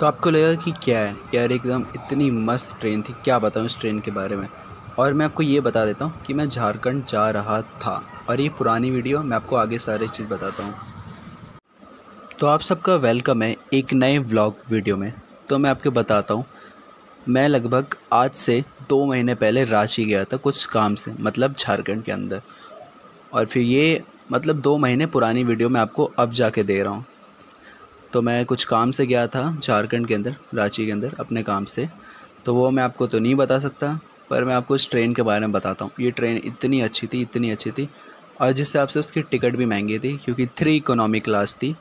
तो आपको लगेगा कि क्या है यार एकदम इतनी मस्त ट्रेन थी क्या बताऊँ इस ट्रेन के बारे में और मैं आपको ये बता देता हूँ कि मैं झारखंड जा रहा था और ये पुरानी वीडियो मैं आपको आगे सारी चीज़ बताता हूँ तो आप सबका वेलकम है एक नए व्लॉग वीडियो में तो मैं आपको बताता हूँ मैं लगभग आज से दो महीने पहले रांची गया था कुछ काम से मतलब झारखंड के अंदर और फिर ये मतलब दो महीने पुरानी वीडियो मैं आपको अब जाके दे रहा हूँ तो मैं कुछ काम से गया था झारखंड के अंदर रांची के अंदर अपने काम से तो वो मैं आपको तो नहीं बता सकता पर मैं आपको इस ट्रेन के बारे में बताता हूँ ये ट्रेन इतनी अच्छी थी इतनी अच्छी थी और जिस हिसाब से उसकी टिकट भी महंगी थी क्योंकि थ्री इकोनॉमी क्लास थी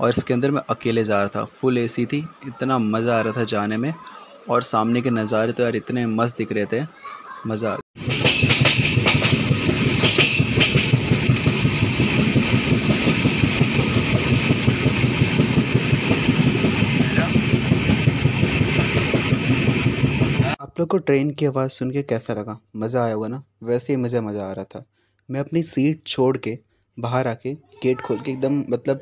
और इसके अंदर मैं अकेले जा रहा था फुल एसी थी इतना मज़ा आ रहा था जाने में और सामने के नज़ारे तो यार इतने मस्त दिख रहे थे मज़ा आप लोग को ट्रेन की आवाज़ सुन के कैसा लगा मज़ा आया होगा ना वैसे ही मुझे मज़ा आ रहा था मैं अपनी सीट छोड़ के बाहर आके गेट खोल के एकदम मतलब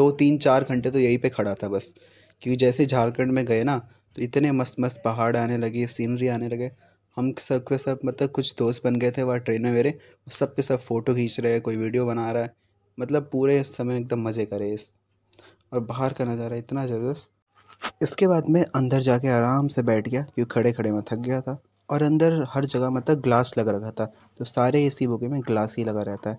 दो तीन चार घंटे तो यहीं पे खड़ा था बस क्योंकि जैसे झारखंड में गए ना तो इतने मस्त मस्त पहाड़ आने लगे सीनरी आने लगे हम सब के सब मतलब कुछ दोस्त बन गए थे वहाँ ट्रेन में मेरे सब के सब फ़ोटो खींच रहे हैं कोई वीडियो बना रहा है मतलब पूरे समय एकदम मज़े करे इस और बाहर का नज़ारा इतना ज़बरदस्त इसके बाद मैं अंदर जाके आराम से बैठ गया क्योंकि खड़े खड़े में थक गया था और अंदर हर जगह मतलब ग्लास लग रखा था तो सारे ए सी बोगी में ग्लास ही लगा रहता है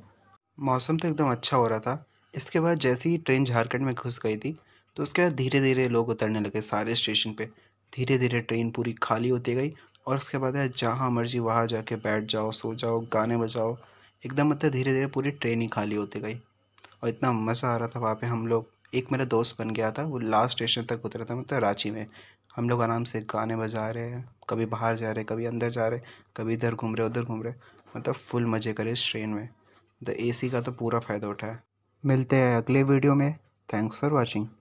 मौसम तो एकदम अच्छा हो रहा था इसके बाद जैसे ही ट्रेन झारखंड में घुस गई थी तो उसके बाद धीरे धीरे लोग उतरने लगे सारे स्टेशन पे धीरे धीरे ट्रेन पूरी खाली होती गई और उसके बाद जहाँ मर्जी वहाँ जाके बैठ जाओ सो जाओ गाने बजाओ एकदम मतलब धीरे धीरे पूरी ट्रेन ही खाली होती गई और इतना मज़ा आ रहा था वहाँ पे हम लोग एक मेरा दोस्त बन गया था वो लास्ट स्टेशन तक उतरा था मतलब रांची में हम लोग आराम से गाने बजा रहे हैं कभी बाहर जा रहे कभी अंदर जा रहे कभी इधर घूम रहे उधर घूम रहे मतलब फुल मज़े करे इस ट्रेन में तो ए का तो पूरा फ़ायदा उठाया मिलते हैं अगले वीडियो में थैंक्स फॉर वॉचिंग